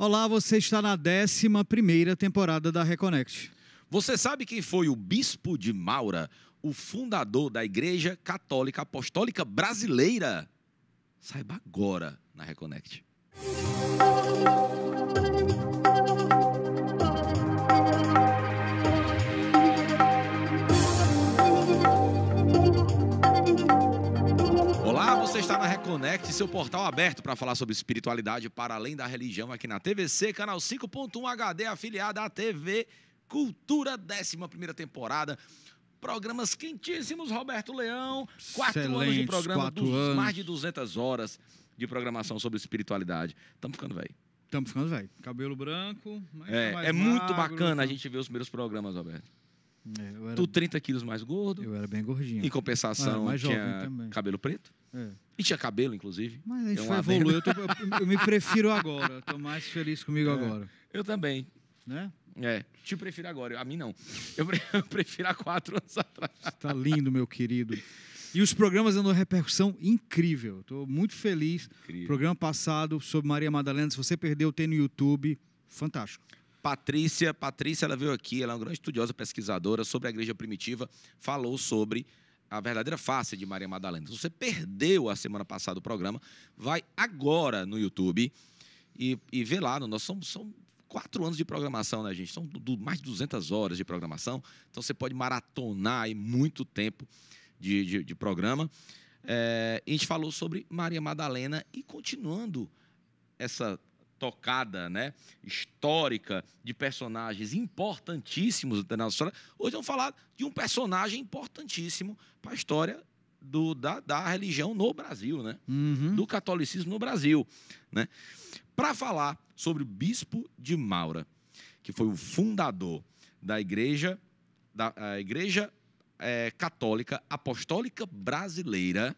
Olá, você está na 11 primeira temporada da Reconnect. Você sabe quem foi o Bispo de Maura, o fundador da Igreja Católica Apostólica Brasileira? Saiba agora na Reconnect. Você está na Reconect seu portal aberto para falar sobre espiritualidade para além da religião aqui na TVC, canal 5.1 HD, afiliada à TV Cultura, 11 temporada. Programas quentíssimos, Roberto Leão. Quatro Excelente, anos de programa, dos, anos. mais de 200 horas de programação sobre espiritualidade. Estamos ficando velho. Estamos ficando velho. Cabelo branco. é, tá é magro, muito bacana a né? gente ver os primeiros programas, Roberto. É, era... Tu 30 quilos mais gordo. Eu era bem gordinho. Em compensação, mais jovem tinha também. cabelo preto. É. E tinha cabelo, inclusive. Mas a gente é foi evoluir. Eu, tô, eu, eu, me prefiro agora. Estou mais feliz comigo é. agora. Eu também. Né? É, te prefiro agora. A mim não. Eu prefiro há quatro anos atrás. Está lindo, meu querido. E os programas dando repercussão incrível. Estou muito feliz. Incrível. Programa passado sobre Maria Madalena. Se você perdeu, tem no YouTube. Fantástico. Patrícia, Patrícia, ela veio aqui, ela é uma grande estudiosa, pesquisadora sobre a igreja primitiva, falou sobre a verdadeira face de Maria Madalena. Se você perdeu a semana passada o programa, vai agora no YouTube e, e vê lá. Nós somos, são quatro anos de programação, né, gente? São do, mais de 200 horas de programação. Então você pode maratonar aí muito tempo de, de, de programa. É, a gente falou sobre Maria Madalena e continuando essa tocada, né, histórica de personagens importantíssimos da nossa história. Hoje vamos falar de um personagem importantíssimo para a história do, da, da, religião no Brasil, né? Uhum. Do catolicismo no Brasil, né? Para falar sobre o bispo de Maura, que foi o fundador da igreja da igreja é, católica apostólica brasileira,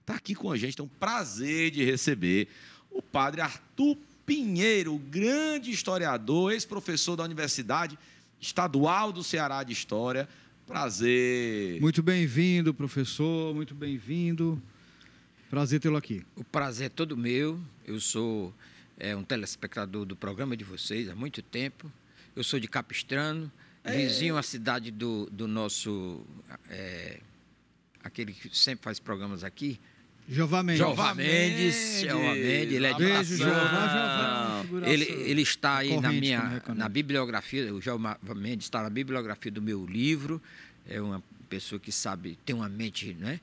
está aqui com a gente. É um prazer de receber o padre Arthur Pinheiro, grande historiador, ex-professor da Universidade Estadual do Ceará de História. Prazer. Muito bem-vindo, professor, muito bem-vindo. Prazer tê-lo aqui. O prazer é todo meu. Eu sou é, um telespectador do programa de vocês há muito tempo. Eu sou de Capistrano, é. vizinho à cidade do, do nosso. É, aquele que sempre faz programas aqui, Jová Mendes. Jová Mendes, Jová Mendes, ele é de Jová, é ele, ele está aí na minha é é na bibliografia, o Jová Mendes está na bibliografia do meu livro. É uma pessoa que sabe, tem uma mente, né?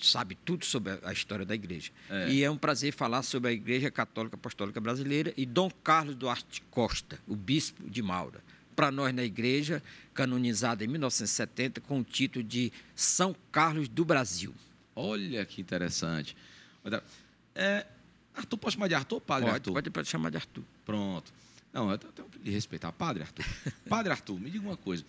Sabe tudo sobre a história da igreja. É. E é um prazer falar sobre a Igreja Católica Apostólica Brasileira e Dom Carlos Duarte Costa, o bispo de Maura. Para nós na igreja, canonizado em 1970 com o título de São Carlos do Brasil. Olha que interessante. É, Arthur, pode chamar de Arthur, padre pode, Arthur? Pode, pode chamar de Arthur. Pronto. Não, eu tenho que respeitar. Padre Arthur. padre Arthur, me diga uma coisa.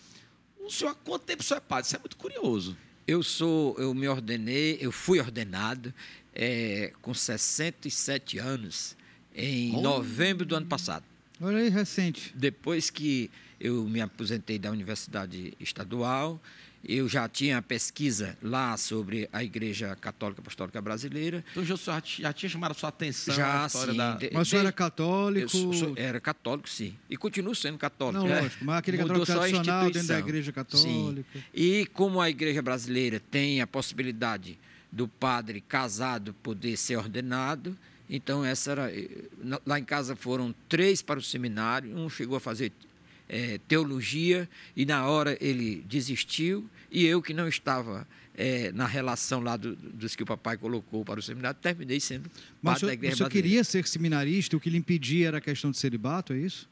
O senhor, há quanto tempo o senhor é padre? Isso é muito curioso. Eu sou, eu me ordenei, eu fui ordenado é, com 67 anos, em oh. novembro do ano passado. Olha aí, recente. Depois que eu me aposentei da Universidade Estadual, eu já tinha pesquisa lá sobre a Igreja Católica Apostólica Brasileira. Então, já, já tinha chamado a sua atenção já, a história sim, da... De, mas senhor era católico? Eu, sou, era católico, sim. E continuo sendo católico. Não, é. lógico, mas aquele Mudou católico tradicional dentro da Igreja Católica. Sim. E como a Igreja Brasileira tem a possibilidade do padre casado poder ser ordenado, então essa era... Eh, lá em casa foram três para o seminário, um chegou a fazer é, teologia, e na hora ele desistiu, e eu que não estava é, na relação lá do, dos que o papai colocou para o seminário, terminei sendo Mas padre eu, da igreja. Mas queria ser seminarista, o que lhe impedia era a questão de celibato, é isso?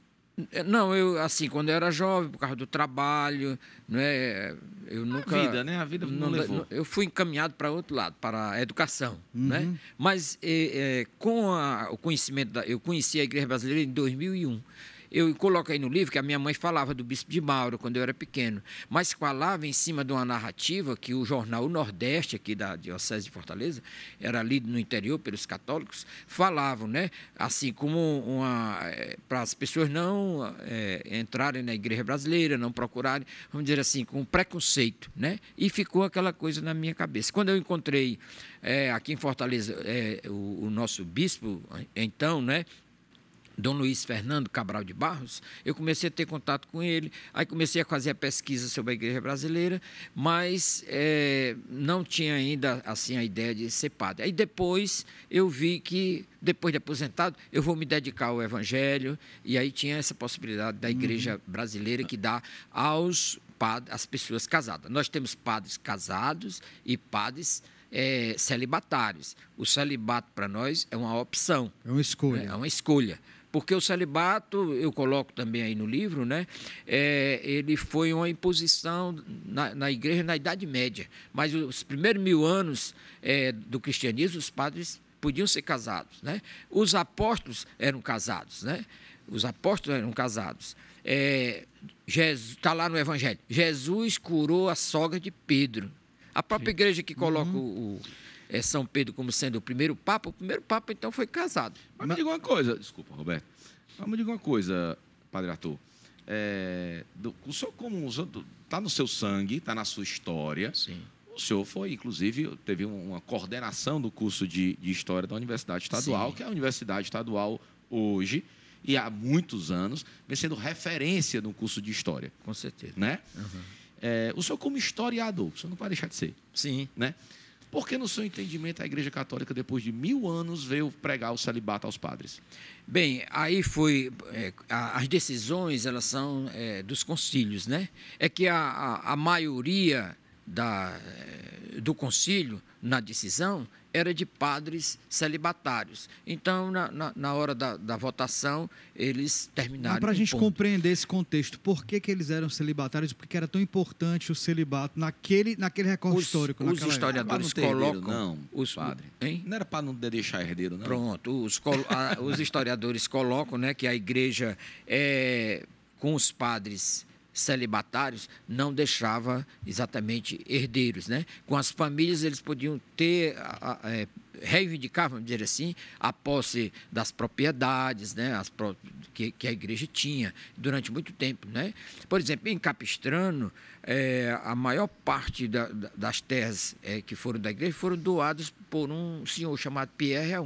Não, eu assim, quando eu era jovem, por causa do trabalho, é eu nunca a vida, né? A vida não, não levou. Eu fui encaminhado para outro lado, para a educação, né? uhum. né? Mas é, é, com a, o conhecimento da, eu conheci a igreja brasileira em 2001. Eu coloco aí no livro que a minha mãe falava do Bispo de Mauro quando eu era pequeno, mas falava em cima de uma narrativa que o jornal o Nordeste, aqui da Diocese de Fortaleza, era lido no interior pelos católicos, falavam, né? Assim como uma. Eh, para as pessoas não é, entrarem na igreja brasileira, não procurarem, vamos dizer assim, com preconceito, né? E ficou aquela coisa na minha cabeça. Quando eu encontrei é, aqui em Fortaleza é, o, o nosso bispo, então, né? Dom Luiz Fernando Cabral de Barros, eu comecei a ter contato com ele, aí comecei a fazer a pesquisa sobre a igreja brasileira, mas é, não tinha ainda assim a ideia de ser padre. Aí depois eu vi que, depois de aposentado, eu vou me dedicar ao evangelho, e aí tinha essa possibilidade da igreja uhum. brasileira que dá aos padres, às pessoas casadas. Nós temos padres casados e padres é, celibatários. O celibato para nós é uma opção. É uma escolha. É, é uma escolha porque o celibato, eu coloco também aí no livro, né? É, ele foi uma imposição na, na, igreja na Idade Média, mas os primeiros mil anos é, do cristianismo, os padres podiam ser casados, né? Os apóstolos eram casados, né? Os apóstolos eram casados. É, Jesus está lá no Evangelho. Jesus curou a sogra de Pedro. A própria Sim. igreja que coloca uhum. o, o é, São Pedro como sendo o primeiro Papa, o primeiro Papa então foi casado. Mas me diga uma coisa, desculpa, Roberto. Mas me diga uma coisa, Padre Arthur. É, do, o senhor, como está no seu sangue, está na sua história. Sim. O senhor foi, inclusive, teve uma coordenação do curso de, de História da Universidade Estadual, Sim. que é a Universidade Estadual hoje, e há muitos anos, vem sendo referência no curso de História. Com certeza. Né? Uhum. É, o senhor, como historiador, o senhor não vai deixar de ser. Sim. Né? Porque, no seu entendimento, a Igreja Católica, depois de mil anos, veio pregar o celibato aos padres? Bem, aí foi. É, as decisões, elas são é, dos concílios, né? É que a, a, a maioria da, eh, do concílio na decisão era de padres celibatários. Então, na, na, na hora da, da, votação, eles terminaram. Para a gente ponto. compreender esse contexto, por que, que eles eram celibatários? Porque era tão importante o celibato naquele, naquele recorde os, histórico. Os historiadores colocam. Herdeiro, não, os, padre. Hein? Não era para não deixar herdeiro, não. Pronto. Os, os historiadores colocam né, que a igreja, é, com os padres celibatários não deixava exatamente herdeiros. Né? Com as famílias, eles podiam ter, é, reivindicar, vamos dizer assim, a posse das propriedades né? As, que, que, a igreja tinha durante muito tempo. Né? Por exemplo, em Capistrano, é, a maior parte da, das terras é, que foram da igreja foram doadas por um senhor chamado Pierre a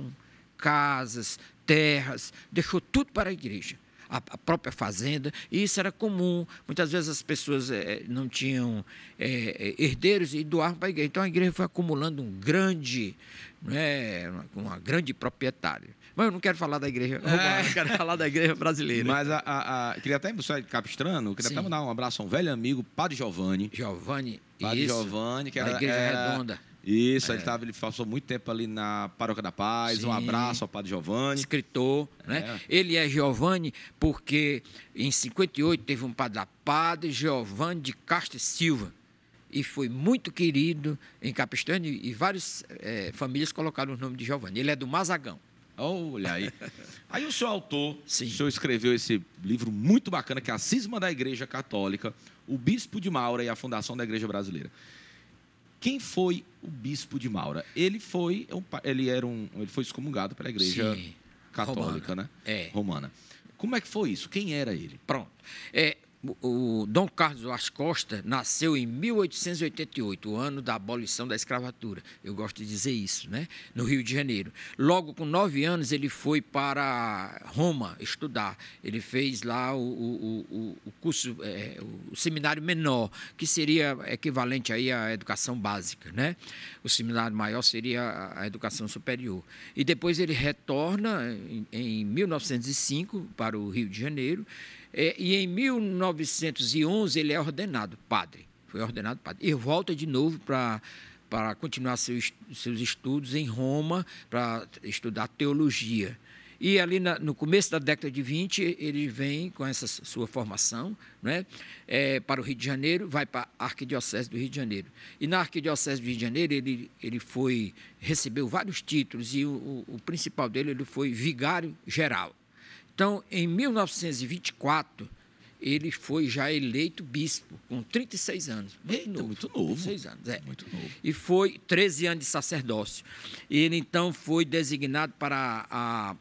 Casas, terras, deixou tudo para a igreja a, a própria fazenda, e isso era comum. Muitas vezes as pessoas é, não tinham é, herdeiros e doavam para a igreja. Então a igreja foi acumulando um grande, né, uma grande proprietária. Mas eu não quero falar da igreja romana, é. eu quero falar da igreja brasileira. Mas a, a, a queria até embuçar de tá Capistrano, queria Sim. até mandar um abraço a um velho amigo, Padre Giovanni. Giovanni, Padre isso, Giovanni, que era, da igreja era, redonda isso, é. ele, tava, ele passou muito tempo ali na Paróquia da Paz. Sim. Um abraço ao Padre Giovanni. Escritor, né? É. Ele é Giovanni porque em 58 teve um padre Padre Giovanni de Castro Silva. E foi muito querido em Capistrano e várias é, famílias colocaram o nome de Giovanni. Ele é do Mazagão. Olha aí. aí o seu autor, Sim. o senhor escreveu esse livro muito bacana, que é a Cisma da Igreja Católica, o Bispo de Maura e a Fundação da Igreja Brasileira. Quem foi o bispo de Maura? Ele foi é ele era um, ele foi excomungado pela igreja Sim, católica, romana. né? É. Romana. Como é que foi isso? Quem era ele? Pronto. É, o Dom Carlos Vaz Costa nasceu em 1888, o ano da abolição da escravatura. Eu gosto de dizer isso, né? No Rio de Janeiro. Logo com nove anos ele foi para Roma estudar. Ele fez lá o, o, o curso, é, o seminário menor, que seria equivalente aí à educação básica, né? O seminário maior seria a educação superior. E depois ele retorna em 1905 para o Rio de Janeiro é, e em 1911 ele é ordenado padre. Foi ordenado padre. E volta de novo para para continuar seus, seus estudos em Roma, para estudar teologia. E ali na, no começo da década de 20, ele vem com essa sua formação né, é, para o Rio de Janeiro, vai para a Arquidiocese do Rio de Janeiro. E na Arquidiocese do Rio de Janeiro, ele, ele foi recebeu vários títulos, e o, o principal dele ele foi vigário geral. Então, em 1924, ele foi já eleito bispo, com 36 anos. Muito Eita, novo. Muito novo. 36 anos, é. Muito novo. E foi 13 anos de sacerdócio. Ele, então, foi designado para a,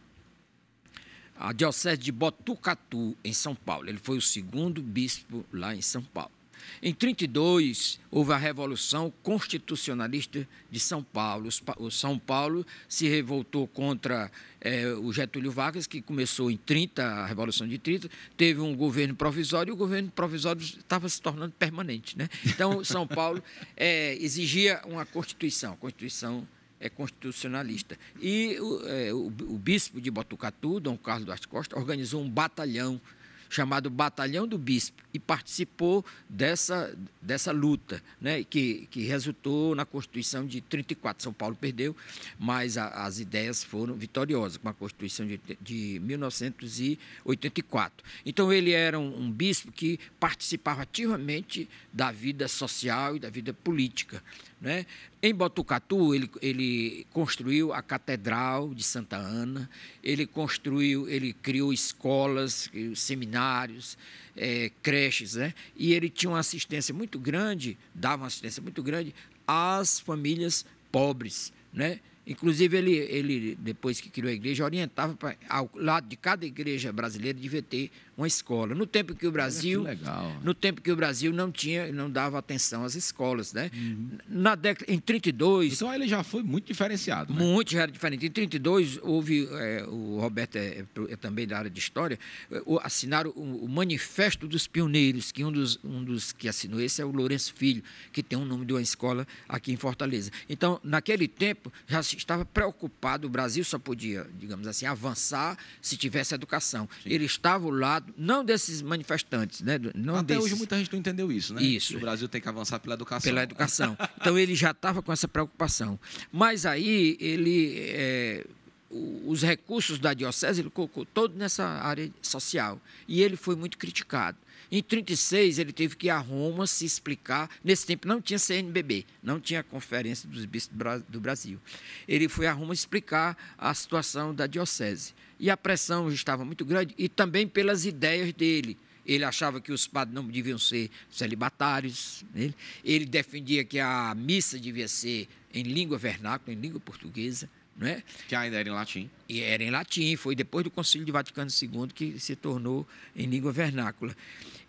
a Diocese de Botucatu, em São Paulo. Ele foi o segundo bispo lá em São Paulo. Em 32 houve a revolução constitucionalista de São Paulo. O São Paulo se revoltou contra é, o Getúlio Vargas, que começou em 30, a revolução de 30, teve um governo provisório e o governo provisório estava se tornando permanente, né? Então São Paulo é, exigia uma constituição, constituição é constitucionalista. E o, é, o, o bispo de Botucatu, Dom Carlos das Costa, organizou um batalhão chamado Batalhão do Bispo, e participou dessa, dessa luta, né, que, que resultou na Constituição de 34. São Paulo perdeu, mas a, as ideias foram vitoriosas com a Constituição de, de 1984. Então, ele era um, um bispo que participava ativamente da vida social e da vida política. Né? Em Botucatu, ele, ele construiu a Catedral de Santa Ana, ele construiu, ele criou escolas, seminários, é, creches, né? e ele tinha uma assistência muito grande, dava uma assistência muito grande às famílias pobres, né? Inclusive, ele, ele, depois que criou a igreja, orientava para, ao lado de cada igreja brasileira devia ter uma escola. No tempo que o Brasil. Que no tempo que o Brasil não tinha, não dava atenção às escolas, né? Uhum. Na década, em 32. Então ele já foi muito diferenciado. Né? Muito já era diferente. Em 32, houve. É, o Roberto é, é, também da área de história, assinaram o, o, Manifesto dos Pioneiros, que um dos, um dos que assinou esse é o Lourenço Filho, que tem o um nome de uma escola aqui em Fortaleza. Então, naquele tempo, já estava preocupado, o Brasil só podia, digamos assim, avançar se tivesse educação. Sim. Ele estava ao lado, não desses manifestantes, né? Não Até desses... hoje muita gente não entendeu isso, né? Isso. O Brasil tem que avançar pela educação. Pela educação. então ele já estava com essa preocupação. Mas aí ele. É os recursos da diocese ele colocou todo nessa área social e ele foi muito criticado em 36 ele teve que ir a Roma se explicar. Nesse tempo não tinha CNBB, não tinha Conferência dos Bispos do Brasil. Ele foi a Roma explicar a situação da diocese. E a pressão estava muito grande e também pelas ideias dele. Ele achava que os padres não deviam ser celibatários. Ele, né? ele defendia que a missa devia ser em língua vernácula, em língua portuguesa. Né? Que ainda era em latim. E era em latim, foi depois do Concílio de Vaticano II que se tornou em língua vernácula.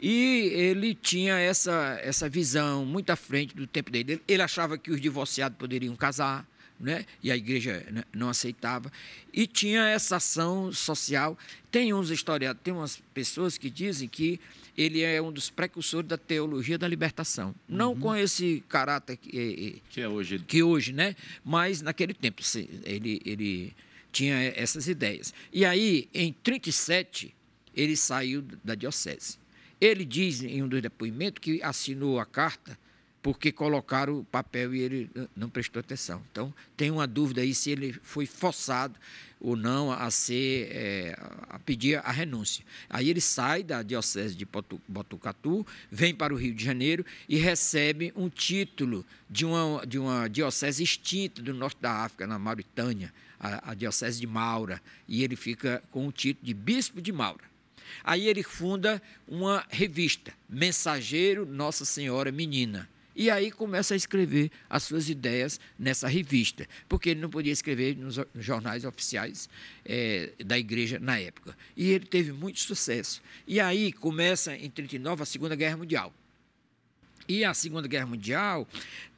E ele tinha essa, essa visão muito à frente do tempo dele. Ele achava que os divorciados poderiam casar, né? e a igreja não aceitava. E tinha essa ação social. Tem uns historiadores, tem umas pessoas que dizem que ele é um dos precursores da teologia da libertação. Não uhum. com esse caráter que, eh, eh, que, é hoje. que hoje, né? Mas naquele tempo ele, ele tinha essas ideias. E aí, em 37, ele saiu da diocese. Ele diz em um dos depoimentos que assinou a carta porque colocaram o papel e ele não prestou atenção. Então, tem uma dúvida aí se ele foi forçado ou não a ser é, a pedir a renúncia. Aí ele sai da diocese de Botucatu, vem para o Rio de Janeiro e recebe um título de uma, de uma diocese extinta do norte da África, na Mauritânia, a, a diocese de Maura, e ele fica com o título de bispo de Maura. Aí ele funda uma revista, Mensageiro Nossa Senhora Menina, e aí começa a escrever as suas ideias nessa revista, porque ele não podia escrever nos jornais oficiais é, da igreja na época. E ele teve muito sucesso. E aí começa, em 1939, a Segunda Guerra Mundial. E a Segunda Guerra Mundial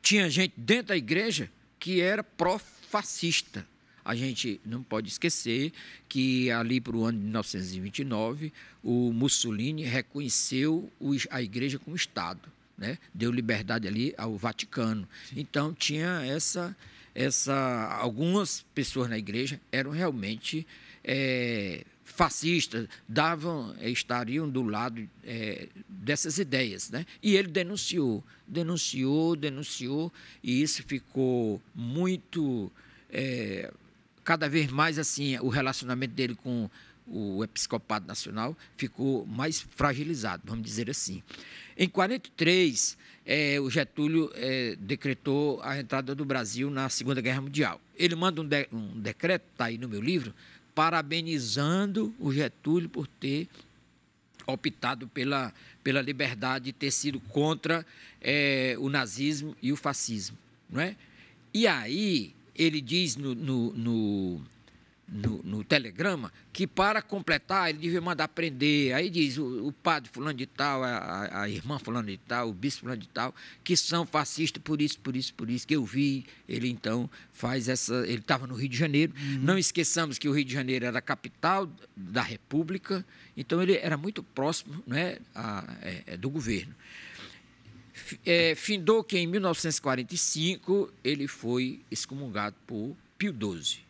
tinha gente dentro da igreja que era pró-fascista. A gente não pode esquecer que ali para o ano de 1929, o Mussolini reconheceu a igreja como Estado né? deu liberdade ali ao Vaticano. Sim. Então tinha essa, essa, algumas pessoas na igreja eram realmente é, fascistas, davam, é, estariam do lado é, dessas ideias, né? E ele denunciou, denunciou, denunciou e isso ficou muito é, cada vez mais assim o relacionamento dele com o episcopado nacional ficou mais fragilizado, vamos dizer assim. Em 43, é, o Getúlio é, decretou a entrada do Brasil na Segunda Guerra Mundial. Ele manda um, de, um decreto, está aí no meu livro, parabenizando o Getúlio por ter optado pela, pela liberdade e ter sido contra é, o nazismo e o fascismo. Não é? E aí ele diz no, no, no no, no, telegrama que para completar ele devia mandar prender. Aí diz o, o padre fulano de tal, a, a, irmã fulano de tal, o bispo fulano de tal, que são fascistas por isso, por isso, por isso que eu vi. Ele então faz essa. Ele estava no Rio de Janeiro. Uhum. Não esqueçamos que o Rio de Janeiro era a capital da República, então ele era muito próximo né, a, é, é, do governo. é, findou que em 1945 ele foi excomungado por Pio XII.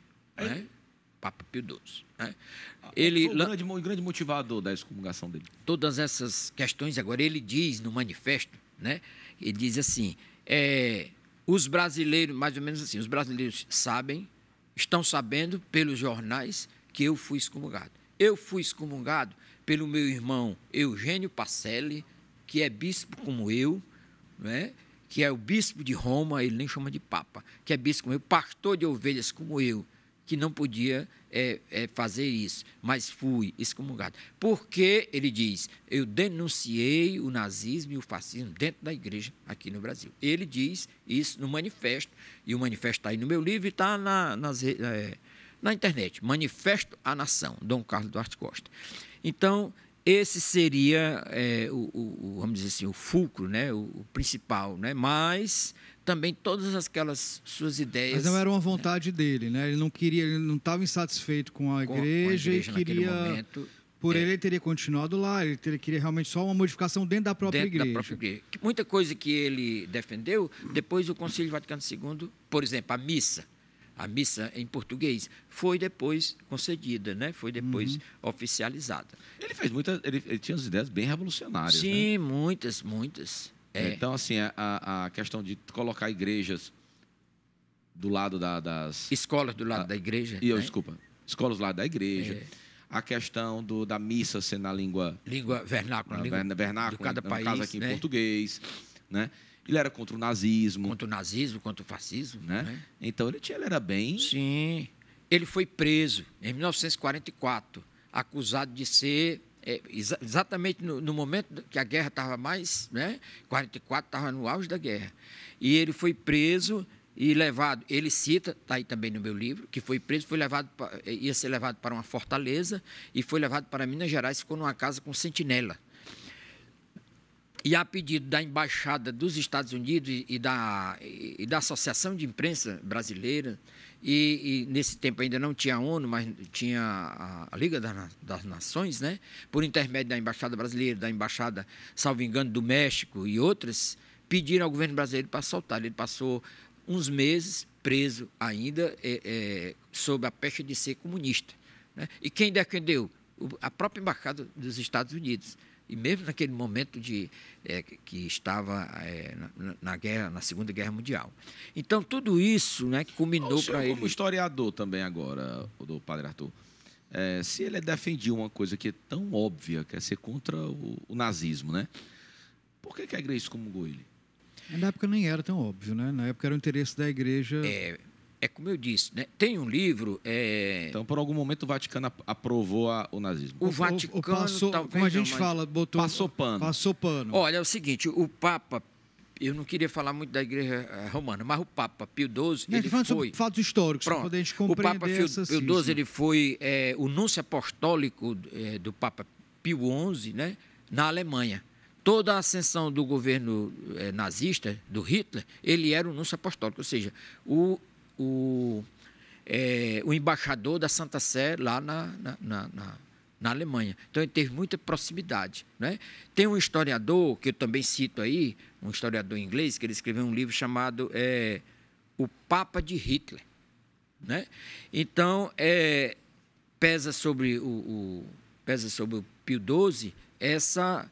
Papa Pio XII. Né? Ah, é, ele, o, grande, o grande motivador da excomungação dele. Todas essas questões, agora, ele diz no manifesto, né? ele diz assim, é, os brasileiros, mais ou menos assim, os brasileiros sabem, estão sabendo pelos jornais que eu fui excomungado. Eu fui excomungado pelo meu irmão Eugênio Pacelli, que é bispo como eu, né? que é o bispo de Roma, ele nem chama de papa, que é bispo como eu, pastor de ovelhas como eu, que não podia é, é, fazer isso, mas fui excomungado. Porque, ele diz, eu denunciei o nazismo e o fascismo dentro da igreja aqui no Brasil. Ele diz isso no manifesto, e o manifesto está aí no meu livro e está na, é, na internet. Manifesto à Nação, Dom Carlos Duarte Costa. Então, esse seria, é, o, o, vamos dizer assim, o fulcro, né, o, o principal, né, mas também todas aquelas suas ideias. Mas não era uma vontade dele, né? Ele não queria, ele não estava insatisfeito com a igreja, com, a igreja e queria. Momento, por é, ele, ele teria continuado lá, ele teria, queria realmente só uma modificação dentro da própria, dentro igreja. Da própria igreja. Muita coisa que ele defendeu, depois o Concílio Vaticano II, por exemplo, a missa, a missa em português, foi depois concedida, né? foi depois uhum. oficializada. Ele fez muitas, ele, ele, tinha as ideias bem revolucionárias. Né? Sim, né? muitas, muitas. É. Então, assim, a, a, questão de colocar igrejas do lado da, das. Escolas do lado a, ah, da igreja. E eu, né? desculpa. Escolas do lado da igreja. É. A questão do, da missa ser na língua. Língua vernácula. Na, ah, língua vernácula, cada no país. No caso aqui né? em português. Né? Ele era contra o nazismo. Contra o nazismo, contra o fascismo. Né? né? Então ele, tinha, ele era bem. Sim. Ele foi preso em 1944, acusado de ser é, exa exatamente no, no, momento que a guerra estava mais, né? 44 estava no auge da guerra. E ele foi preso e levado, ele cita, está aí também no meu livro, que foi preso, foi levado, é, ia ser levado para uma fortaleza e foi levado para Minas Gerais, ficou numa casa com sentinela e a pedido da Embaixada dos Estados Unidos e da, e da Associação de Imprensa Brasileira, e, e, nesse tempo ainda não tinha a ONU, mas tinha a, a Liga das, das, Nações, né? por intermédio da Embaixada Brasileira, da Embaixada, salvo engano, do México e outras, pediram ao governo brasileiro para soltar. Ele passou uns meses preso ainda é, é, sob a pecha de ser comunista. Né? E quem defendeu? A própria Embaixada dos Estados Unidos e mesmo naquele momento de, é, que estava é, na, na, guerra, na Segunda Guerra Mundial. Então, tudo isso né, culminou para ele. Como historiador também agora, do Padre Arthur, é, se ele defendia uma coisa que é tão óbvia, que é ser contra o, o nazismo, né? Por que, que a igreja excomungou ele? Na época nem era tão óbvio, né? Na época era o interesse da igreja. É, é como eu disse, né? tem um livro. É... Então, por algum momento, o Vaticano aprovou a, o nazismo. O, Vaticano. O, o passou, talvez, como a gente não, fala, botou. Passou pano. Passou pano. Olha, é o seguinte: o Papa. Eu não queria falar muito da Igreja eh, Romana, mas o Papa Pio XII, ele foi... Sobre fatos históricos, Pronto. para a gente compreender O Papa Pio, Pio XII, ele foi é, o núncio apostólico é, do Papa Pio XI, né, na Alemanha toda a ascensão do governo nazista, do Hitler, ele era o núncio apostólico, ou seja, o o, é, o embaixador da Santa Sé lá na, na, na, na na Alemanha. Então ele teve muita proximidade. Né? Tem um historiador, que eu também cito aí, um historiador inglês, que ele escreveu um livro chamado é, O Papa de Hitler. Né? Então, é, pesa, sobre o, o, pesa sobre o Pio XII essa.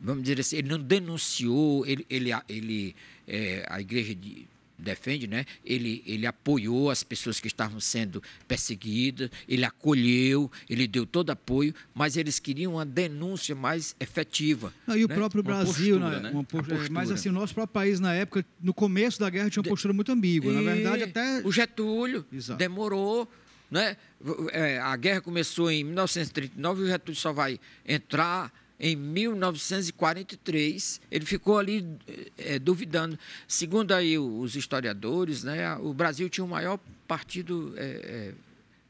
Vamos dizer assim, ele não denunciou, ele, ele, ele é, a igreja de, defende, né? Ele, ele apoiou as pessoas que estavam sendo perseguidas, ele acolheu, ele deu todo apoio, mas eles queriam uma denúncia mais efetiva. Não, e o né? próprio uma Brasil, postura, né? né? É, postura. mas assim, o nosso próprio país na época, no começo da guerra, tinha uma postura muito ambígua. E... Na verdade, até. O Getúlio Exato. demorou. Né? É, a guerra começou em 1939 e o Getúlio só vai entrar em 1943. Ele ficou ali é, duvidando. Segundo aí os historiadores, né, o Brasil tinha o maior partido é,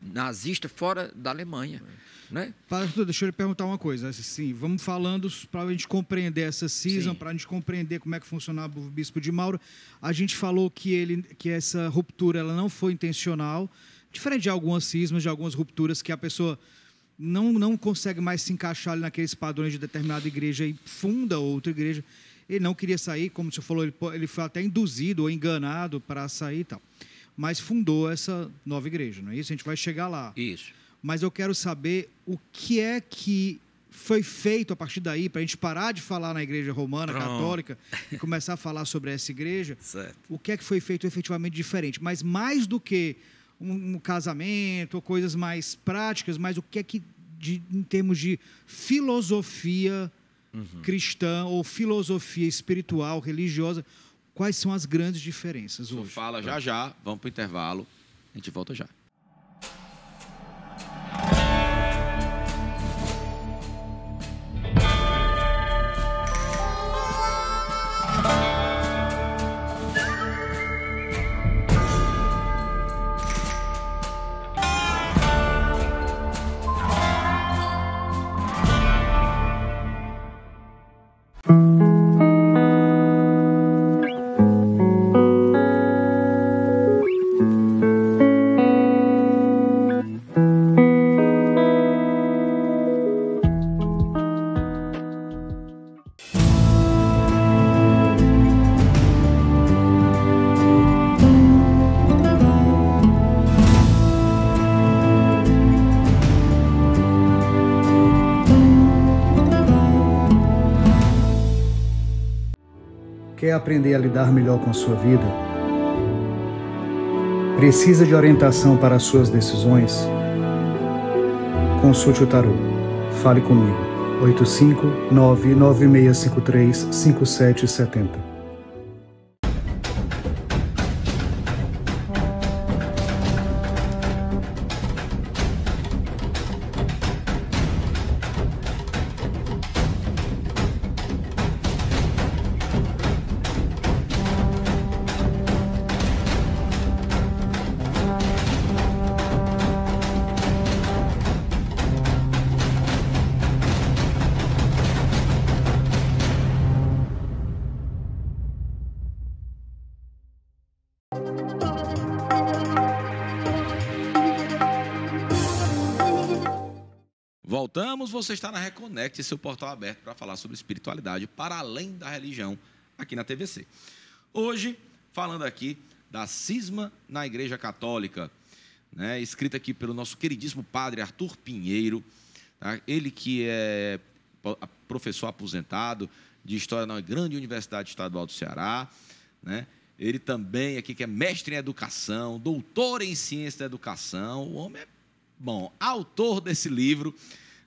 nazista fora da Alemanha. Né? Pastor, deixa eu lhe perguntar uma coisa. Assim, vamos falando para a gente compreender essa season, para a gente compreender como é que funcionava o Bispo de Mauro. A gente falou que, ele, que essa ruptura ela não foi intencional, diferente de algumas cismas, de algumas rupturas que a pessoa não, não consegue mais se encaixar naqueles padrões de determinada igreja e funda outra igreja. Ele não queria sair, como você falou, ele, ele foi até induzido ou enganado para sair e tal. Mas fundou essa nova igreja, não é isso? A gente vai chegar lá. Isso. Mas eu quero saber o que é que foi feito a partir daí para a gente parar de falar na igreja romana Pronto. católica e começar a falar sobre essa igreja. Certo. O que é que foi feito efetivamente diferente? Mas mais do que um, casamento, ou coisas mais práticas, mas o que é que, de, em termos de filosofia uhum. cristã ou filosofia espiritual, religiosa, quais são as grandes diferenças hoje? Fala já já, vamos para o intervalo, a gente volta já. aprender a lidar melhor com a sua vida? Precisa de orientação para as suas decisões? Consulte o tarô. Fale comigo. 859 9653 5770. voltamos. Você está na Reconnect, seu portal aberto para falar sobre espiritualidade para além da religião aqui na TVC. Hoje, falando aqui da cisma na Igreja Católica, né, escrita aqui pelo nosso queridíssimo padre Arthur Pinheiro, tá? ele que é professor aposentado de História na grande Universidade Estadual do Ceará, né? Ele também aqui que é mestre em educação, doutor em ciência da educação, o homem é bom, autor desse livro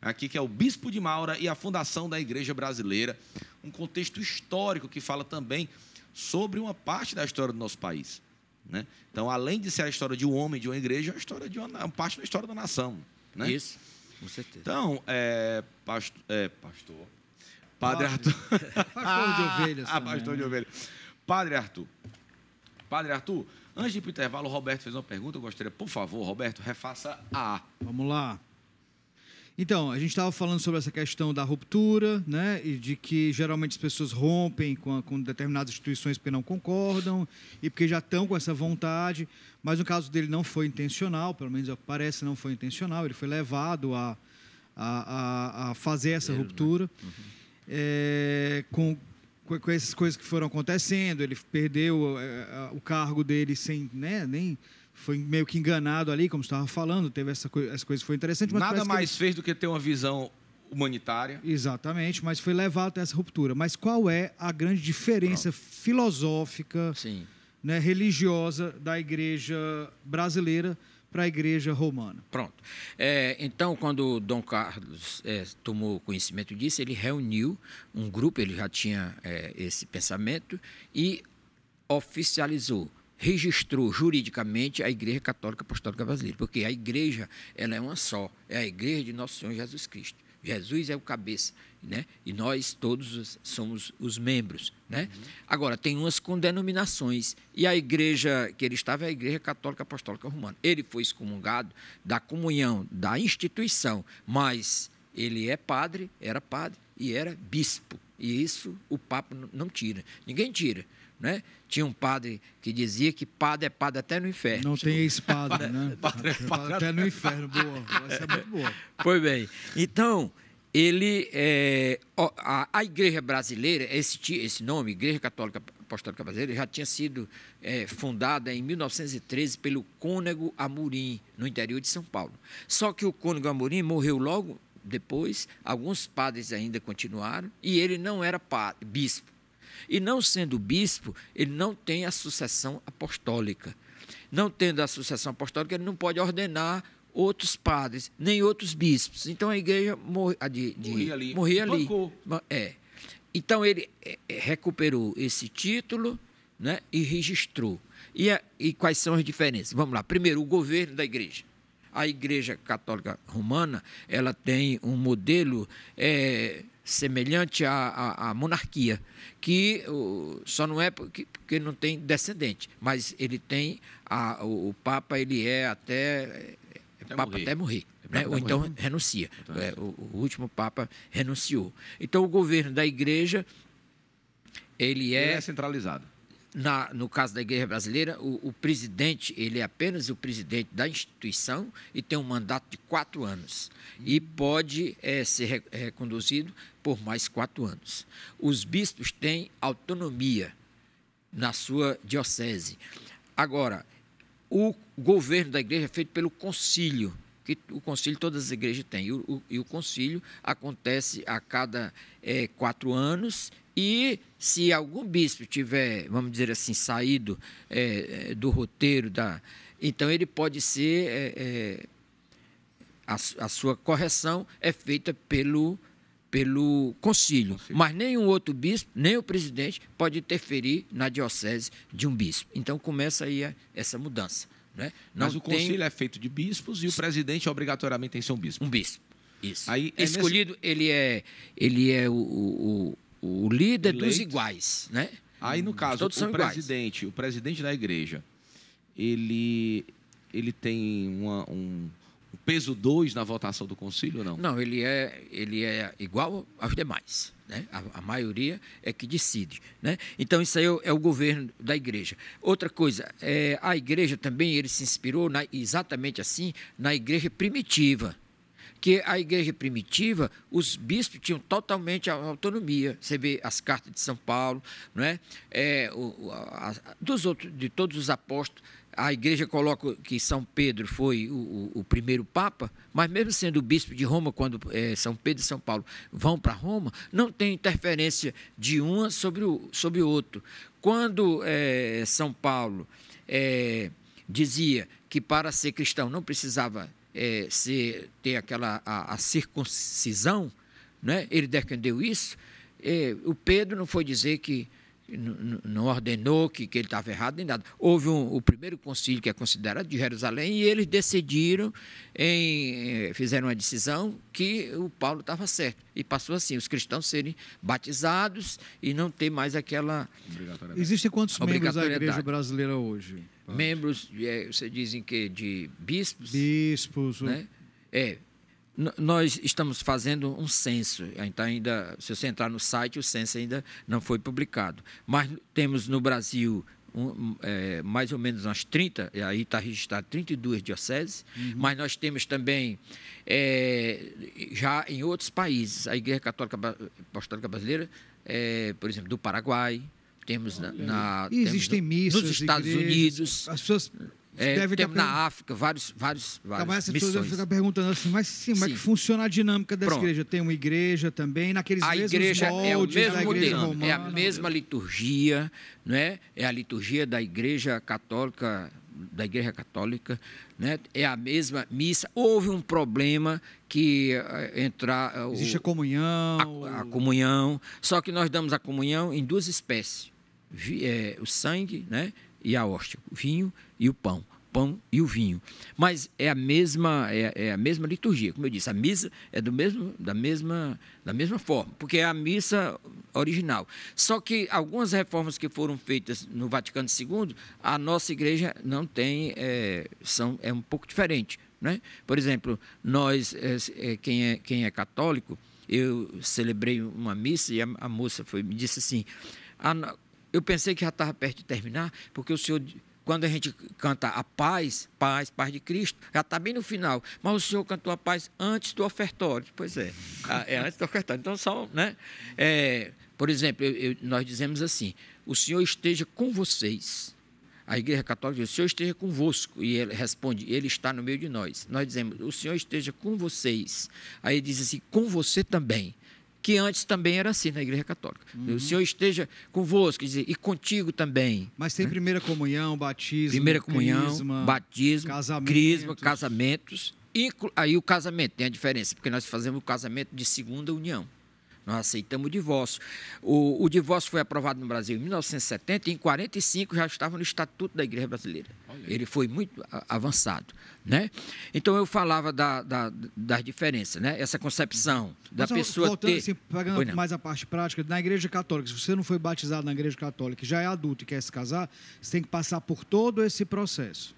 aqui, que é o Bispo de Maura e a fundação da Igreja Brasileira. Um contexto histórico que fala também sobre uma parte da história do nosso país. Né? Então, além de ser a história de um homem, de uma igreja, é uma história de uma, uma parte da história da nação. Né? Isso, com certeza. Então, é, pasto, é, pastor. Padre Arthur. pastor de ovelhas. Ah, pastor de né? ovelhas. Padre Arthur. Padre Arthur, antes de ir para o intervalo, o Roberto fez uma pergunta. Eu gostaria, por favor, Roberto, refaça a. Vamos lá. Então, a gente estava falando sobre essa questão da ruptura, né? E de que geralmente as pessoas rompem com, a, com determinadas instituições porque não concordam e porque já estão com essa vontade. Mas no caso dele não foi intencional, pelo menos parece não foi intencional. Ele foi levado a, a, a fazer essa né? ruptura uhum. é, com, com essas coisas que foram acontecendo. Ele perdeu é, o cargo dele sem né, nem foi meio que enganado ali, como estava falando, teve essa, co essa coisa foi interessante. Nada mais ele... fez do que ter uma visão humanitária. Exatamente, mas foi levado até essa ruptura. Mas qual é a grande diferença Pronto. filosófica, né, religiosa da igreja brasileira para a igreja romana? Pronto. É, então, quando Dom Carlos é, tomou conhecimento disso, ele reuniu um grupo, ele já tinha é, esse pensamento, e oficializou registrou juridicamente a Igreja Católica Apostólica Brasileira, porque a igreja ela é uma só, é a igreja de nosso Senhor Jesus Cristo. Jesus é o cabeça, né? E nós todos somos os membros, né? Uhum. Agora tem umas com denominações e a igreja que ele estava é a Igreja Católica Apostólica Romana. Ele foi excomungado da comunhão, da instituição, mas ele é padre, era padre e era bispo. E isso o Papa não tira. Ninguém tira. Né? Tinha um padre que dizia que padre é padre até no inferno. Não tem espada, né? padre é padre até no inferno. Boa, essa é muito boa. Pois bem, então, ele, é, a, a, Igreja Brasileira, esse, esse nome, Igreja Católica Apostólica Brasileira, já tinha sido é, fundada em 1913 pelo cônego Amorim, no interior de São Paulo. Só que o cônego Amorim morreu logo depois, alguns padres ainda continuaram, e ele não era padre, bispo. E não sendo bispo, ele não tem a sucessão apostólica. Não tendo a sucessão apostólica, ele não pode ordenar outros padres, nem outros bispos. Então a igreja morre, de, de, morria ali. Morria ali. É. Então ele é, é, recuperou esse título né, e registrou. E, a, e quais são as diferenças? Vamos lá. Primeiro, o governo da igreja. A Igreja Católica Romana ela tem um modelo é, semelhante à, à, à, monarquia, que só não é porque, porque, não tem descendente, mas ele tem a, o, o, Papa ele é até, é até Papa morrer. até morrer. É né? Ou então renuncia. Então, é, o, o último Papa renunciou. Então o governo da igreja ele é, ele é, é centralizado na, no caso da Igreja Brasileira, o, o, presidente, ele é apenas o presidente da instituição e tem um mandato de quatro anos e pode é, ser eh, reconduzido por mais quatro anos. Os bispos têm autonomia na sua diocese. Agora, o governo da igreja é feito pelo concílio, que o concílio todas as igrejas têm, e o, e o concílio acontece a cada é, quatro anos e se algum bispo tiver, vamos dizer assim, saído é, é, do roteiro, da, então ele pode ser. É, é, a, a sua correção é feita pelo pelo concílio, concílio, mas nenhum outro bispo, nem o presidente pode interferir na diocese de um bispo. Então começa aí a, essa mudança, né? Não mas o tem... concílio é feito de bispos e o presidente obrigatoriamente tem que ser um bispo. Um bispo. Isso. Aí é, é escolhido, nesse... ele é ele é o, o, o líder eleito. dos iguais, né? Aí no caso, Todos o presidente, o presidente da igreja, ele ele tem uma, um, peso 2 na votação do concílio ou não? Não, ele é, ele é igual aos demais. Né? A, a, maioria é que decide. Né? Então, isso aí é o é governo da igreja. Outra coisa, é, a igreja também ele se inspirou na, exatamente assim na igreja primitiva. Porque a igreja primitiva, os bispos tinham totalmente a autonomia. Você vê as cartas de São Paulo, não é? é o, a, dos outros, de todos os apóstolos, a igreja coloca que São Pedro foi o, o, primeiro papa, mas mesmo sendo o bispo de Roma, quando é, São Pedro e São Paulo vão para Roma, não tem interferência de uma sobre o, sobre o outro. Quando é, São Paulo é, dizia que para ser cristão não precisava é, se ter aquela a, a circuncisão, né? ele defendeu isso. É, o Pedro não foi dizer que não ordenou que, que ele estava errado nem nada. Houve um, o primeiro concílio que é considerado de Jerusalém e eles decidiram, em, é, fizeram uma decisão que o Paulo estava certo. E passou assim, os cristãos serem batizados e não ter mais aquela... Existem quantos membros da igreja brasileira hoje? Membros, é, você dizem que de bispos? Bispos. Né? É. Nós estamos fazendo um censo, então ainda, se você entrar no site, o censo ainda não foi publicado. Mas temos no Brasil um, é, mais ou menos umas 30, aí está registrado 32 dioceses, uhum. mas nós temos também, é, já em outros países, a Igreja Católica Apostólica Brasileira, é, por exemplo, do Paraguai, temos na, na existem temos missas, nos Estados igrejas, Unidos. As pessoas é, temos na África, vários, vários, vários Mas missões. pessoas perguntando assim, mas sim, como é que funciona a dinâmica dessa Pronto. igreja? Tem uma igreja também, naqueles a igreja é o mesmo modelo, é a mesma liturgia, não é? É a liturgia da igreja católica da Igreja Católica, né? é a mesma missa. Houve um problema que eh, entrar. Eh, Existe o, a comunhão. A, a comunhão. Só que nós damos a comunhão em duas espécies vi, é, o sangue né, e a hóstia, o vinho e o pão, pão e o vinho. Mas é a mesma é, é, a mesma liturgia, como eu disse, a missa é do mesmo da mesma da mesma forma, porque é a missa original. Só que algumas reformas que foram feitas no Vaticano II, a nossa igreja não tem é, são é um pouco diferente, né? Por exemplo, nós é, é, quem é quem é católico, eu celebrei uma missa e a, a moça foi me disse assim: a, ah, eu pensei que já estava perto de terminar, porque o senhor, quando a gente canta a paz, paz, paz de Cristo, já está bem no final. Mas o senhor cantou a paz antes do ofertório. Pois é, ah, é antes do ofertório. Então, só, né? É, por exemplo, eu, eu, nós dizemos assim: o senhor esteja com vocês. A Igreja Católica diz: o Senhor esteja convosco. E ele responde: Ele está no meio de nós. Nós dizemos: O Senhor esteja com vocês. Aí ele diz assim: Com você também que antes também era assim na Igreja Católica. Uhum. O Senhor esteja convosco, dizer, e contigo também. Mas tem né? primeira comunhão, batismo, primeira comunhão, crisma, batismo, casamentos. crisma, casamentos. aí o casamento tem a diferença, porque nós fazemos o casamento de segunda união. Nós aceitamos o divórcio. O, o divórcio foi aprovado no Brasil em 1970 e em 45 já estava no Estatuto da Igreja Brasileira. Ele foi muito avançado. Né? Então eu falava da, da, das diferenças, né? essa concepção da Mas, pessoa voltando, ter... Assim, pegando mais a parte prática, na Igreja Católica, se você não foi batizado na Igreja Católica já é adulto e quer se casar, você tem que passar por todo esse processo.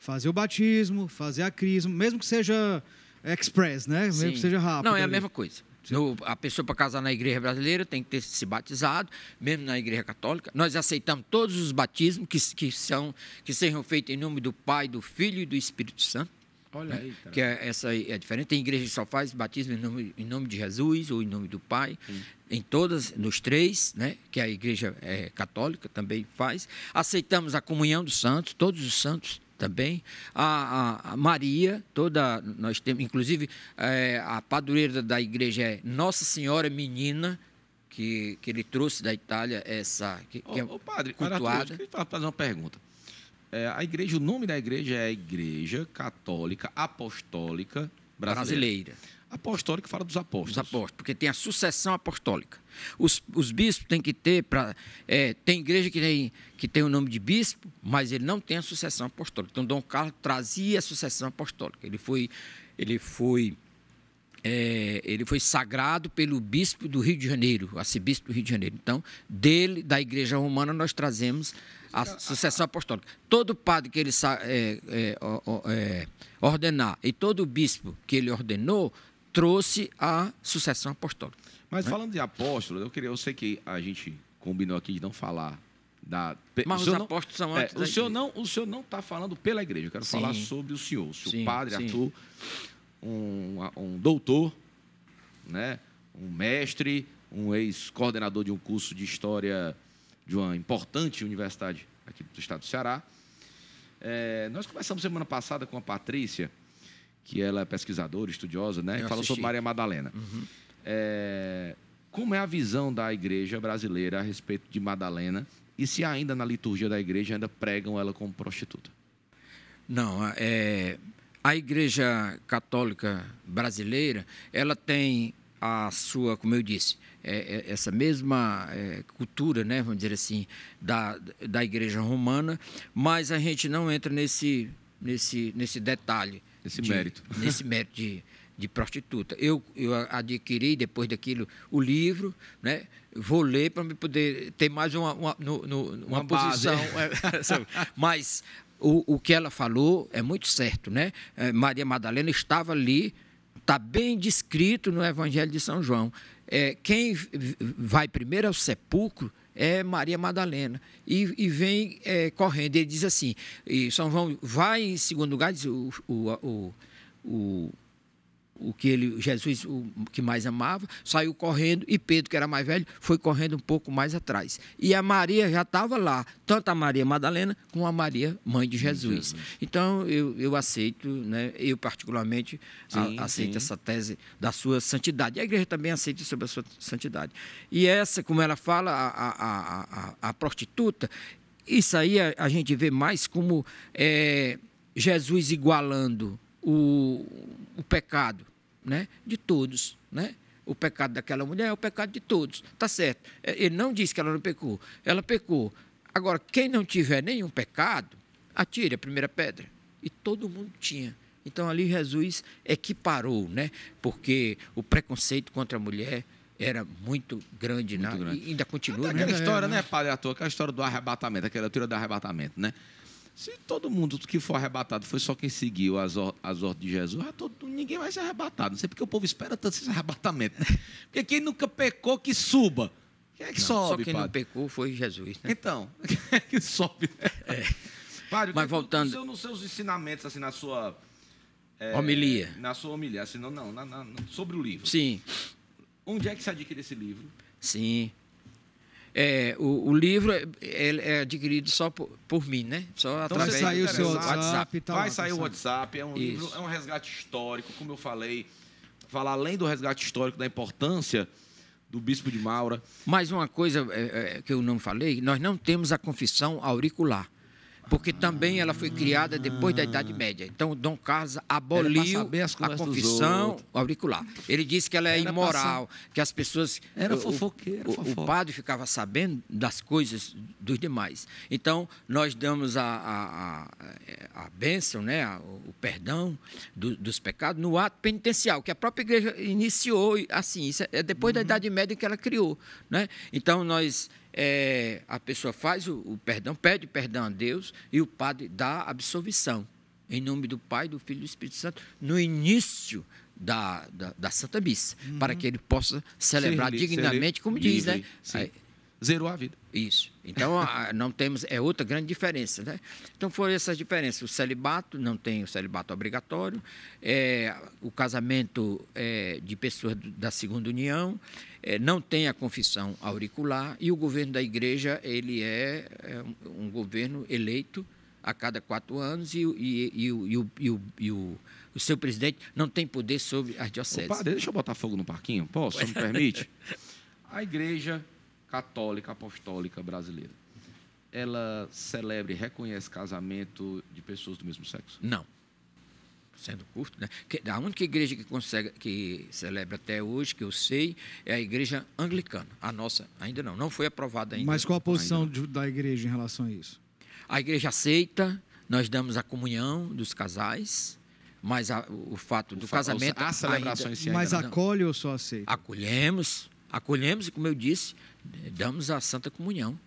Fazer o batismo, fazer a crisma, mesmo que seja express, né? Sim. Mesmo que seja rápido. Não, é a mesma coisa. No, a pessoa para casar na igreja brasileira tem que ter se batizado, mesmo na igreja católica. Nós aceitamos todos os batismos que, que, são, que sejam feitos em nome do Pai, do Filho e do Espírito Santo. Olha né? aí, tá. Que é, essa é diferente. Tem igreja que só faz batismo em nome, em nome de Jesus ou em nome do Pai. Sim. Em todas, nos três, né? que a igreja é, católica também faz. Aceitamos a comunhão dos santos, todos os santos também. A, a, a Maria, toda nós temos, inclusive é, a padroeira da igreja é Nossa Senhora Menina, que, que ele trouxe da Itália essa que, ô, que é ô, padre, cultuada. Arthur, eu fazer uma pergunta. É, a igreja, o nome da igreja é Igreja Católica Apostólica Brasileira. Brasileira apostólico fala dos apóstolos. Os apóstolos, porque tem a sucessão apostólica. Os, os bispos têm que ter para é, tem igreja que tem que tem o nome de bispo, mas ele não tem a sucessão apostólica. Então Dom Carlos trazia a sucessão apostólica. Ele foi ele foi é, ele foi sagrado pelo bispo do Rio de Janeiro, arcebispo do Rio de Janeiro. Então, dele, da Igreja Romana, nós trazemos a sucessão apostólica. Todo padre que ele é, é, é, ordenar e todo bispo que ele ordenou, trouxe a sucessão apostólica. Mas né? falando de apóstolos, eu queria, eu sei que a gente combinou aqui de não falar da. Mas os apóstolos não, são é, antes. É, o senhor não, o senhor não está falando pela igreja. Eu quero sim. falar sobre o senhor, o senhor sim, padre sim. Arthur, um, um doutor, né? Um mestre, um ex-coordenador de um curso de história de uma importante universidade aqui do estado do Ceará. É, nós começamos semana passada com a Patrícia que ela é pesquisadora, estudiosa, né? Eu Fala assisti. sobre Maria Madalena. Uhum. É... Como é a visão da igreja brasileira a respeito de Madalena e se ainda na liturgia da igreja ainda pregam ela como prostituta? Não, é, a Igreja Católica Brasileira, ela tem a sua, como eu disse, é, é, essa mesma é, cultura, né, vamos dizer assim, da, da Igreja Romana, mas a gente não entra nesse, nesse, nesse detalhe esse de, mérito. Nesse mérito de, de prostituta. Eu, eu adquiri, depois daquilo, o livro, né? vou ler para me poder ter mais uma, uma, uma, uma posição. É, Mas o, o que ela falou é muito certo. Né? É, Maria Madalena estava ali, está bem descrito no Evangelho de São João. É, quem vai primeiro ao é sepulcro é Maria Madalena. E, e vem é, correndo. Ele diz assim: e São João vai em segundo lugar, diz o, o, o, o o que ele, Jesus, o que mais amava, saiu correndo e Pedro, que era mais velho, foi correndo um pouco mais atrás. E a Maria já estava lá, tanto a Maria Madalena como a Maria, mãe de Jesus. Então, eu, eu aceito, né, eu particularmente sim, a, aceito sim. essa tese da sua santidade. A igreja também aceita sobre a sua santidade. E essa, como ela fala, a, a, a, a prostituta, isso aí a, a, gente vê mais como é, Jesus igualando o, o pecado né, de todos. Né? O pecado daquela mulher é o pecado de todos. Está certo. É, ele não disse que ela não pecou. Ela pecou. Agora, quem não tiver nenhum pecado, atire a primeira pedra. E todo mundo tinha. Então ali Jesus equiparou, né? Porque o preconceito contra a mulher era muito grande, muito né? grande. E ainda continua. Até né? aquela é, história, é, né, padre, à toa, aquela história do arrebatamento, aquela teoria do arrebatamento, né? Se todo mundo que for arrebatado foi só quem seguiu as, or as ordens de Jesus, ah, todo, ninguém vai ser arrebatado. Não sei porque o povo espera tanto esse arrebatamento. Né? Porque quem nunca pecou, que suba. Quem é que não, sobe, Só quem padre? não pecou foi Jesus. Né? Então, quem é que sobe? É. Padre, Mas é voltando... Seu, nos seus ensinamentos, assim, na sua... É, homilia. Na sua homilia, assim, não, não, na, na, sobre o livro. Sim. Onde é que se adquire esse livro? Sim. É, o, o, livro é, é, adquirido só por, por mim, né? Só então através vai o seu WhatsApp. WhatsApp tá vai sair o WhatsApp, é um, livro, é um resgate histórico, como eu falei. Falar além do resgate histórico, da importância do Bispo de Maura. Mais uma coisa é, é que eu não falei, nós não temos a confissão auricular porque também ela foi criada depois da Idade Média. Então, Dom Carlos aboliu a confissão auricular. Ele disse que ela é era imoral, passar... que as pessoas... Era fofoqueiro. O, o, padre ficava sabendo das coisas dos demais. Então, nós damos a, a, a, a bênção, né, o perdão do, dos pecados no ato penitencial, que a própria igreja iniciou assim. Isso é depois uhum. da Idade Média que ela criou. Né? Então, nós é, a pessoa faz o, o, perdão, pede perdão a Deus e o padre dá absolvição. Em nome do Pai, do Filho e do Espírito Santo, no início da, da, da Santa Missa, uhum. para que ele possa celebrar dignamente, como diz, né? Zerou a vida. Isso. Então, a, não temos, é outra grande diferença, né? Então, foram essas diferenças. O celibato, não tem o celibato obrigatório, é, o casamento é, de pessoas da segunda união, eh, não tem a confissão auricular e o governo da igreja ele é, é um, governo eleito a cada quatro anos e, e, e, o, o seu presidente não tem poder sobre as dioceses. Padre, deixa eu botar fogo no parquinho, posso? Se me permite? A igreja católica apostólica brasileira, ela celebra e reconhece casamento de pessoas do mesmo sexo? Não sendo curto, né? Que, a única igreja que consegue, que celebra até hoje, que eu sei, é a igreja anglicana. A nossa ainda não, não foi aprovada ainda. Mas qual a posição de, da igreja em relação a isso? A igreja aceita, nós damos a comunhão dos casais, mas a, o fato do casamento. As celebrações ainda, Mas ainda acolhe ou só aceita? Acolhemos, acolhemos e, como eu disse, damos a Santa Comunhão.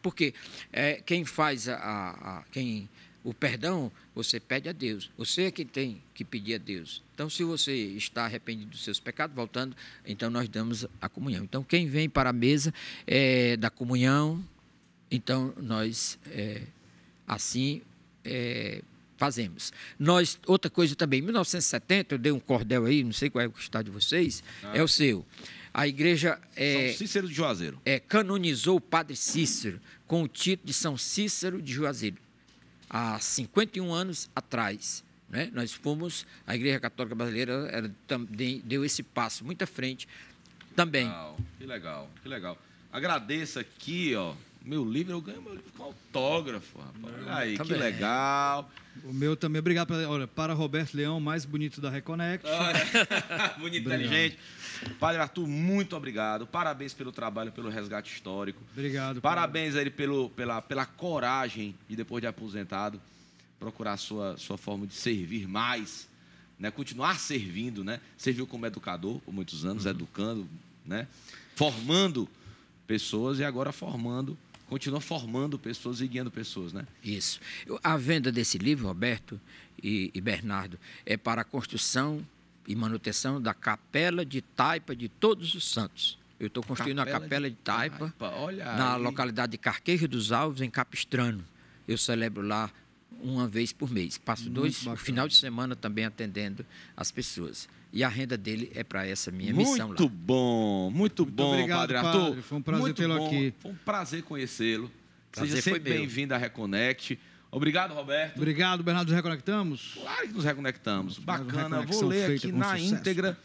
Porque é, quem faz a, a, a quem o perdão você pede a Deus. Você é quem tem que pedir a Deus. Então, se você está arrependido dos seus pecados, voltando, então nós damos a comunhão. Então, quem vem para a mesa é, da comunhão, então nós é, assim é, fazemos. Nós, outra coisa também, em 1970, eu dei um cordel aí, não sei qual é o estado de vocês, ah. é o seu. A igreja. É, São Cícero de Juazeiro. É, canonizou o padre Cícero com o título de São Cícero de Juazeiro há 51 anos atrás. Né? Nós fomos, a Igreja Católica Brasileira também deu esse passo muito à frente também. Legal, que legal, que legal. Agradeço aqui, ó. Meu livro, eu ganho meu livro com autógrafo, rapaz. Olha aí, que legal. O meu também, obrigado. Pra, olha, para Roberto Leão, mais bonito da Reconnect. Olha, ah, bonito, inteligente. Padre Arthur, muito obrigado. Parabéns pelo trabalho, pelo resgate histórico. Obrigado. Parabéns a ele pelo, pela, pela coragem de, depois de aposentado, procurar sua, sua forma de servir mais, né? continuar servindo, né? Serviu como educador por muitos anos, uhum. educando, né? Formando pessoas e agora formando continua formando pessoas e guiando pessoas, né? Isso. A venda desse livro, Roberto e, e Bernardo, é para a construção e manutenção da Capela de Taipa de Todos os Santos. Eu estou construindo capela a Capela de, de Taipa, Taipa na aí. localidade de Carquejo dos Alves, em Capistrano. Eu celebro lá uma vez por mês. Passo Muito dois bacana. final de semana também atendendo as pessoas. E a renda dele é para essa minha muito missão lá. Bom, muito, muito bom, obrigado, Padre Arthur. Padre. Foi um prazer tê-lo aqui. Foi um prazer conhecê-lo. Seja sempre bem-vindo à Reconnect. Obrigado, Roberto. Obrigado, Bernardo. Nos reconectamos? Claro que nos reconectamos. Bacana. Vou ler aqui na sucesso. íntegra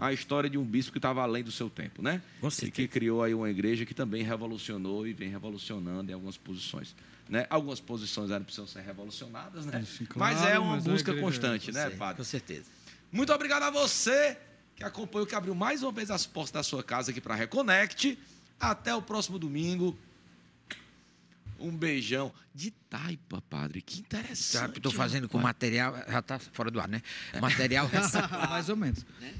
a história de um bispo que estava além do seu tempo, né? E que criou aí uma igreja que também revolucionou e vem revolucionando em algumas posições. Né? Algumas posições eram precisam ser revolucionadas, né? É, claro, é mas é uma mas busca é constante, né, padre? Com certeza. Muito obrigado a você que acompanhou, que abriu mais uma vez as portas da sua casa aqui para Reconnect. Até o próximo domingo um beijão. De taipa, padre. Que interessante. Estou fazendo com material. Já está fora do ar, né? É. Material. mais ou menos. Né?